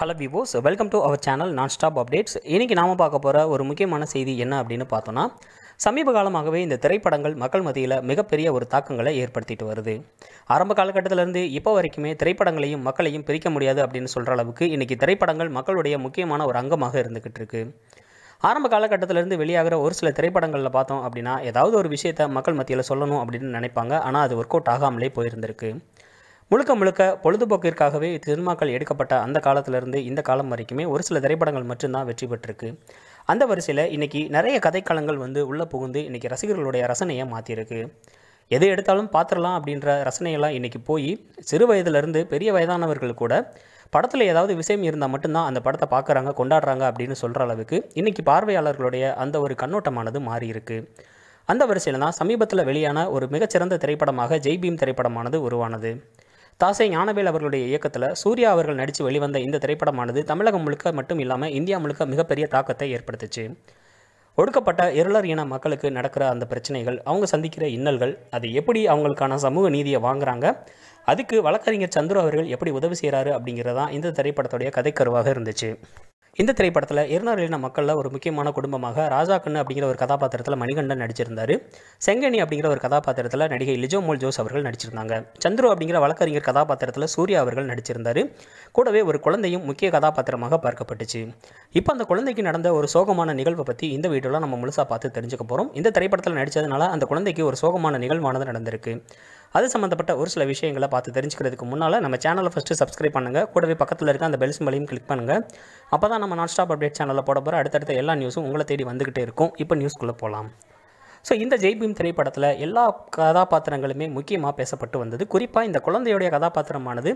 hello viewers welcome to our channel non stop updates இன்றைக்கி நாம் பார்க்க போகிற ஒரு முக்கியமான செய்தி என்ன அப்படின்னு பார்த்தோன்னா சமீப காலமாகவே இந்த திரைப்படங்கள் மக்கள் மத்தியில் மிகப்பெரிய ஒரு தாக்கங்களை ஏற்படுத்திட்டு வருது ஆரம்ப காலகட்டத்திலேருந்து இப்போ வரைக்குமே திரைப்படங்களையும் மக்களையும் பிரிக்க முடியாது அப்படின்னு சொல்கிற அளவுக்கு இன்றைக்கி திரைப்படங்கள் மக்களுடைய முக்கியமான ஒரு அங்கமாக இருந்துக்கிட்டு இருக்குது ஆரம்ப காலகட்டத்திலேருந்து வெளியாகிற ஒரு சில திரைப்படங்களில் பார்த்தோம் அப்படின்னா ஏதாவது ஒரு விஷயத்தை மக்கள் மத்தியில் சொல்லணும் அப்படின்னு நினைப்பாங்க ஆனால் அது ஒர்க் அவுட் ஆகாமலே போயிருந்திருக்கு முழுக்க முழுக்க பொழுதுபோக்கிற்காகவே சினிமாக்கள் எடுக்கப்பட்ட அந்த காலத்திலிருந்து இந்த காலம் வரைக்குமே ஒரு சில திரைப்படங்கள் மட்டும்தான் வெற்றி பெற்றிருக்கு அந்த வரிசையில் இன்றைக்கி நிறைய கதைக்களங்கள் வந்து உள்ளே புகுந்து இன்றைக்கி ரசிகர்களுடைய ரசனையை மாற்றியிருக்கு எது எடுத்தாலும் பார்த்துடலாம் அப்படின்ற ரசனையெல்லாம் இன்றைக்கி போய் சிறு வயதிலிருந்து பெரிய வயதானவர்கள் கூட படத்தில் ஏதாவது விஷயம் இருந்தால் மட்டும்தான் அந்த படத்தை பார்க்குறாங்க கொண்டாடுறாங்க அப்படின்னு சொல்கிற அளவுக்கு இன்றைக்கி பார்வையாளர்களுடைய அந்த ஒரு கண்ணோட்டமானது மாறியிருக்கு அந்த வரிசையில் தான் சமீபத்தில் வெளியான ஒரு மிகச்சிறந்த திரைப்படமாக ஜெய்பீம் திரைப்படமானது உருவானது தாசை ஞானவேல் அவர்களுடைய இயக்கத்தில் சூர்யா அவர்கள் நடித்து வெளிவந்த இந்த திரைப்படமானது தமிழகம் முழுக்க மட்டும் இல்லாமல் இந்தியா முழுக்க மிகப்பெரிய தாக்கத்தை ஏற்படுத்துச்சு ஒடுக்கப்பட்ட இருளர் இன மக்களுக்கு நடக்கிற அந்த பிரச்சனைகள் அவங்க சந்திக்கிற இன்னல்கள் அது எப்படி அவங்களுக்கான சமூக நீதியை வாங்குறாங்க அதுக்கு வழக்கறிஞர் சந்துரு அவர்கள் எப்படி உதவி செய்கிறாரு அப்படிங்கிறதான் இந்த திரைப்படத்துடைய கதைக்கருவாக இருந்துச்சு இந்த திரைப்படத்தில் இருநூறின மக்களில் ஒரு முக்கியமான குடும்பமாக ராஜா கண்ணு அப்படிங்கிற ஒரு கதாபாத்திரத்தில் மணிகண்டன் நடிச்சிருந்தார் செங்கனி அப்படிங்கிற ஒரு கதாபாத்திரத்தில் நடிகை லிஜோமோல் ஜோஸ் அவர்கள் நடிச்சிருந்தாங்க சந்துரு அப்படிங்கிற வழக்கறிஞர் கதாபாத்திரத்தில் சூர்யா அவர்கள் நடிச்சிருந்தார் கூடவே ஒரு குழந்தையும் முக்கிய கதாபாத்திரமாக பார்க்கப்பட்டுச்சு இப்போ அந்த குழந்தைக்கு நடந்த ஒரு சோகமான நிகழ்வை பற்றி இந்த வீடியோவில் நம்ம முழுசாக பார்த்து தெரிஞ்சுக்க போகிறோம் இந்த திரைப்படத்தில் நடித்ததுனால அந்த குழந்தைக்கு ஒரு சோகமான நிகழ்வானது நடந்திருக்கு அது சம்மந்தப்பட்ட ஒரு சில விஷயங்களை பார்த்து தெரிஞ்சுக்கிறதுக்கு முன்னால் நம்ம சேனலை ஃபஸ்ட்டு சப்ஸ்கிரைப் பண்ணுங்கள் கூடவே பக்கத்தில் இருக்க அந்த பெல்ஸ் மலையும் கிளிக் பண்ணுங்கள் அப்போ தான் நம்ம நான் ஸ்டாப் அப்டேட் சேனலில் போட போகிற அடுத்தடுத்த எல்லா நியூஸும் உங்களை தேடி வந்துக்கிட்டே இருக்கும் இப்போ நியூஸ்க்குள்ளே போகலாம் ஸோ இந்த ஜெய்பீம் திரைப்படத்தில் எல்லா கதாபாத்திரங்களுமே முக்கியமாக பேசப்பட்டு வந்தது குறிப்பாக இந்த குழந்தையுடைய கதாபாத்திரமானது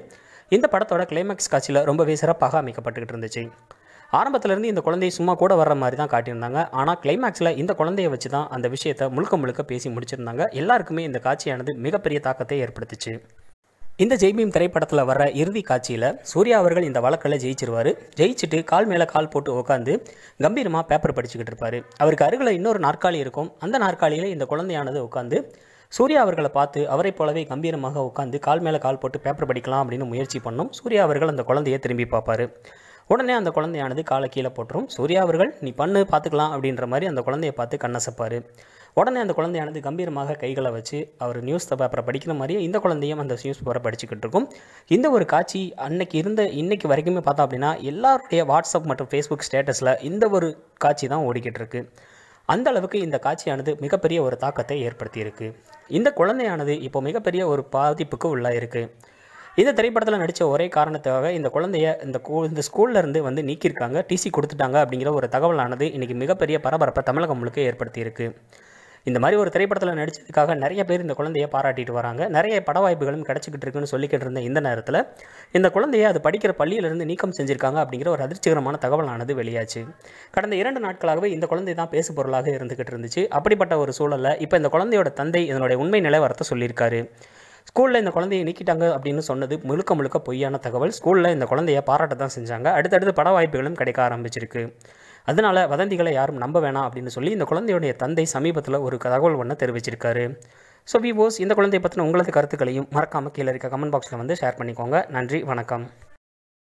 இந்த படத்தோட கிளைமேக்ஸ் காட்சியில் ரொம்பவே சிறப்பாக அமைக்கப்பட்டுக்கிட்டு இருந்துச்சு ஆரம்பத்திலேருந்து இந்த குழந்தைய சும்மா கூட வர்ற மாதிரி தான் காட்டியிருந்தாங்க ஆனால் கிளைமேக்ஸில் இந்த குழந்தையை வச்சு தான் அந்த விஷயத்தை முழுக்க முழுக்க பேசி முடிச்சிருந்தாங்க எல்லாருக்குமே இந்த காட்சியானது மிகப்பெரிய தாக்கத்தை ஏற்படுத்துச்சு இந்த ஜெய்பீம் திரைப்படத்தில் வர இறுதி காட்சியில் சூர்யா அவர்கள் இந்த வழக்கில் ஜெயிச்சிருவார் ஜெயிச்சுட்டு கால் மேலே கால் போட்டு உட்காந்து கம்பீரமாக பேப்பர் படிச்சுக்கிட்டு இருப்பார் அவருக்கு அருகில் இன்னொரு நாற்காலி இருக்கும் அந்த நாற்காலியில் இந்த குழந்தையானது உட்காந்து சூர்யா அவர்களை பார்த்து அவரை போலவே கம்பீரமாக உட்காந்து கால் மேலே கால் போட்டு பேப்பர் படிக்கலாம் அப்படின்னு முயற்சி பண்ணும் சூர்யா அவர்கள் அந்த குழந்தையை திரும்பி பார்ப்பார் உடனே அந்த குழந்தையானது காலை கீழே போட்டுரும் சூர்யா அவர்கள் நீ பண்ணு பார்த்துக்கலாம் அப்படின்ற மாதிரி அந்த குழந்தையை பார்த்து கண்ணசப்பார் உடனே அந்த குழந்தையானது கம்பீரமாக கைகளை வச்சு அவர் நியூஸ் பேப்பரை படிக்கிற மாதிரியே இந்த குழந்தையும் அந்த நியூஸ் பேப்பரை படிச்சுக்கிட்டு இருக்கும் இந்த ஒரு காட்சி அன்னைக்கு இருந்த இன்னைக்கு வரைக்குமே பார்த்தோம் அப்படின்னா எல்லாருடைய வாட்ஸ்அப் மற்றும் ஃபேஸ்புக் ஸ்டேட்டஸில் இந்த ஒரு காட்சி தான் ஓடிக்கிட்டு இருக்கு அந்த அளவுக்கு இந்த காட்சியானது மிகப்பெரிய ஒரு தாக்கத்தை ஏற்படுத்தியிருக்கு இந்த குழந்தையானது இப்போ மிகப்பெரிய ஒரு பாதிப்புக்கு உள்ளாயிருக்கு இந்த திரைப்படத்தில் நடித்த ஒரே காரணத்துக்காக இந்த குழந்தைய இந்த இந்த ஸ்கூல்லேருந்து வந்து நீக்கியிருக்காங்க டிசி கொடுத்துட்டாங்க அப்படிங்கிற ஒரு தகவலானது இன்றைக்கி மிகப்பெரிய பரபரப்பை தமிழகம் முழுக்க ஏற்படுத்தியிருக்கு இந்த மாதிரி ஒரு திரைப்படத்தில் நடித்ததுக்காக நிறைய பேர் இந்த குழந்தைய பாராட்டிட்டு வராங்க நிறைய பட வாய்ப்புகளும் கிடச்சிக்கிட்டு இருக்குன்னு சொல்லிக்கிட்டு இருந்த இந்த நேரத்தில் இந்த குழந்தைய அது படிக்கிற பள்ளியிலிருந்து நீக்கம் செஞ்சுருக்காங்க அப்படிங்கிற ஒரு அதிர்ச்சிகரமான தகவலானது வெளியாச்சு கடந்த இரண்டு நாட்களாகவே இந்த குழந்தை தான் பேசு பொருளாக இருந்துக்கிட்டு இருந்துச்சு அப்படிப்பட்ட ஒரு சூழலில் இப்போ இந்த குழந்தையோட தந்தை இதனுடைய உண்மை நிலவரத்தை சொல்லியிருக்காரு ஸ்கூலில் இந்த குழந்தையை நீக்கிட்டாங்க அப்படின்னு சொன்னது முழுக்க முழுக்க பொய்யான தகவல் ஸ்கூலில் இந்த குழந்தைய பாராட்ட தான் செஞ்சாங்க அடுத்தடுத்து பட வாய்ப்புகளும் கிடைக்க ஆரம்பிச்சிருக்கு அதனால் வதந்திகளை யாரும் நம்ப வேணாம் அப்படின்னு சொல்லி இந்த குழந்தையுடைய தந்தை சமீபத்தில் ஒரு தகவல் ஒன்று தெரிவிச்சிருக்காரு ஸோ விவோஸ் இந்த குழந்தையை பற்றின உங்களது கருத்துக்களையும் மறக்காமல் கீழே இருக்க கமெண்ட் பாக்ஸில் வந்து ஷேர் பண்ணிக்கோங்க நன்றி வணக்கம்